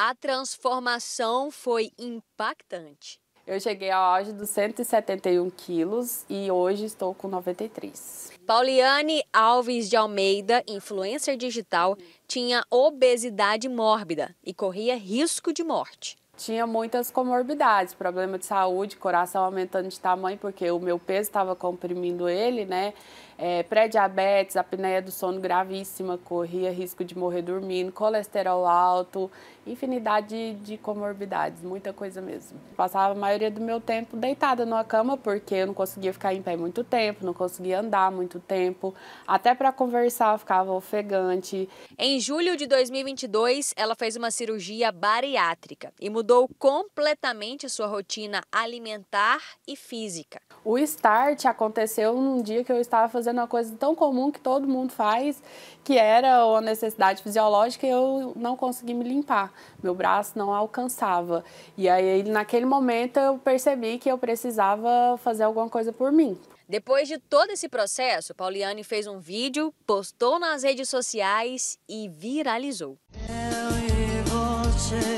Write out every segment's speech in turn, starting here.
A transformação foi impactante. Eu cheguei ao auge dos 171 quilos e hoje estou com 93. Pauliane Alves de Almeida, influencer digital, tinha obesidade mórbida e corria risco de morte. Tinha muitas comorbidades, problema de saúde, coração aumentando de tamanho, porque o meu peso estava comprimindo ele, né? é, pré-diabetes, apneia do sono gravíssima, corria risco de morrer dormindo, colesterol alto, infinidade de, comorbidades, muita coisa mesmo. Passava a maioria do meu tempo deitada numa cama porque eu não conseguia ficar em pé muito tempo, não conseguia andar muito tempo, até para conversar eu ficava ofegante. Em julho de 2022, ela fez uma cirurgia bariátrica e mudou completamente sua rotina alimentar e física. O start aconteceu num dia que eu estava fazendo fazendo uma coisa tão comum que todo mundo faz, que era uma necessidade fisiológica, e eu não consegui me limpar. Meu braço não alcançava. E aí, naquele momento, eu percebi que eu precisava fazer alguma coisa por mim. Depois de todo esse processo, Pauliane fez um vídeo, postou nas redes sociais e viralizou. Eu e você.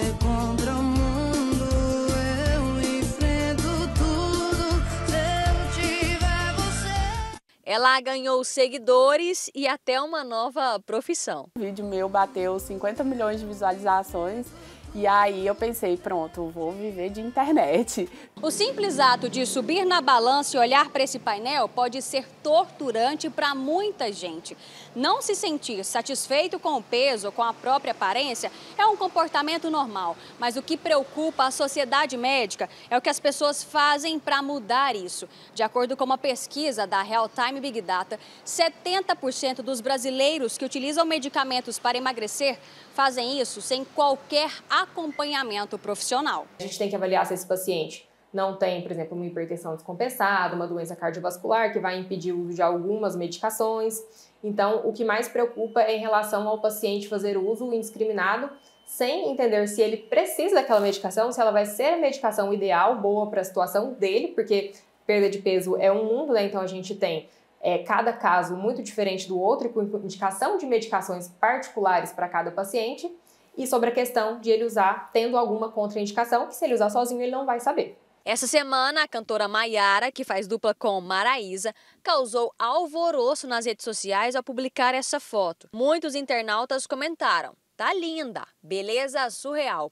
Ela ganhou seguidores e até uma nova profissão. O vídeo meu bateu 50 milhões de visualizações e aí eu pensei, pronto, vou viver de internet. O simples ato de subir na balança e olhar para esse painel pode ser torturante para muita gente. Não se sentir satisfeito com o peso ou com a própria aparência é um comportamento normal, mas o que preocupa a sociedade médica é o que as pessoas fazem para mudar isso. De acordo com uma pesquisa da Real Time Big Data, 70% dos brasileiros que utilizam medicamentos para emagrecer fazem isso sem qualquer acompanhamento profissional. A gente tem que avaliar se esse paciente não tem, por exemplo, uma hipertensão descompensada, uma doença cardiovascular que vai impedir o uso de algumas medicações. Então, o que mais preocupa é em relação ao paciente fazer uso indiscriminado, sem entender se ele precisa daquela medicação, se ela vai ser a medicação ideal, boa para a situação dele, porque perda de peso é um mundo, né? Então, a gente tem é, cada caso muito diferente do outro, com indicação de medicações particulares para cada paciente e sobre a questão de ele usar tendo alguma contraindicação, que se ele usar sozinho ele não vai saber. Essa semana, a cantora Maiara, que faz dupla com Maraísa, causou alvoroço nas redes sociais ao publicar essa foto. Muitos internautas comentaram: "Tá linda, beleza surreal".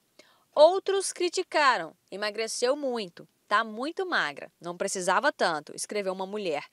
Outros criticaram: "Emagreceu muito, tá muito magra, não precisava tanto", escreveu uma mulher.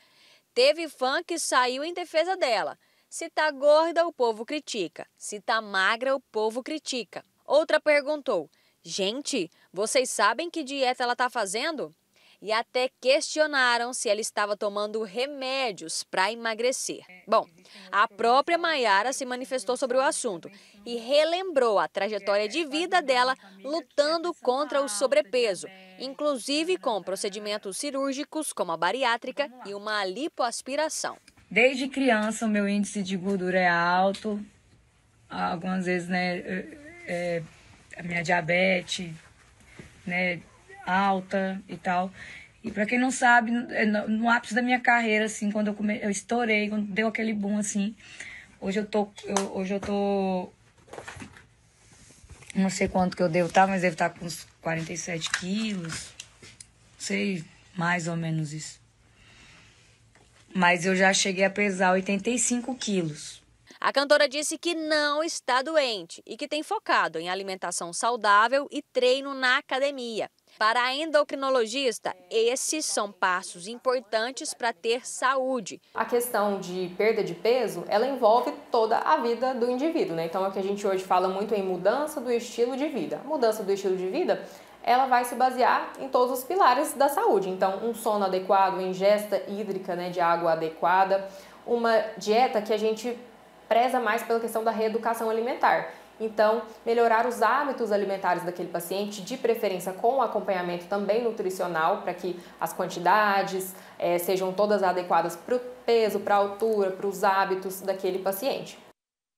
Teve fã que saiu em defesa dela. Se tá gorda, o povo critica. Se tá magra, o povo critica. Outra perguntou: Gente, vocês sabem que dieta ela tá fazendo? E até questionaram se ela estava tomando remédios para emagrecer. Bom, a própria Maiara se manifestou sobre o assunto e relembrou a trajetória de vida dela lutando contra o sobrepeso, inclusive com procedimentos cirúrgicos como a bariátrica e uma lipoaspiração. Desde criança o meu índice de gordura é alto. Algumas vezes, né, é, é a minha diabetes, né, alta e tal. E para quem não sabe, é, no, no, ápice da minha carreira, assim, quando eu, come, eu estourei, quando deu aquele boom, assim, hoje eu tô, eu, hoje eu tô não sei quanto que eu devo estar, tá, mas devo estar tá com uns 47 quilos. Sei mais ou menos isso mas eu já cheguei a pesar 85 quilos. A cantora disse que não está doente e que tem focado em alimentação saudável e treino na academia. Para a endocrinologista, esses são passos importantes para ter saúde. A questão de perda de peso, ela envolve toda a vida do indivíduo, né? Então é o que a gente hoje fala muito em mudança do estilo de vida. A mudança do estilo de vida ela vai se basear em todos os pilares da saúde. Então, um sono adequado, ingesta hídrica né, de água adequada, uma dieta que a gente preza mais pela questão da reeducação alimentar. Então, melhorar os hábitos alimentares daquele paciente, de preferência com acompanhamento também nutricional, para que as quantidades é, sejam todas adequadas para o peso, para a altura, para os hábitos daquele paciente.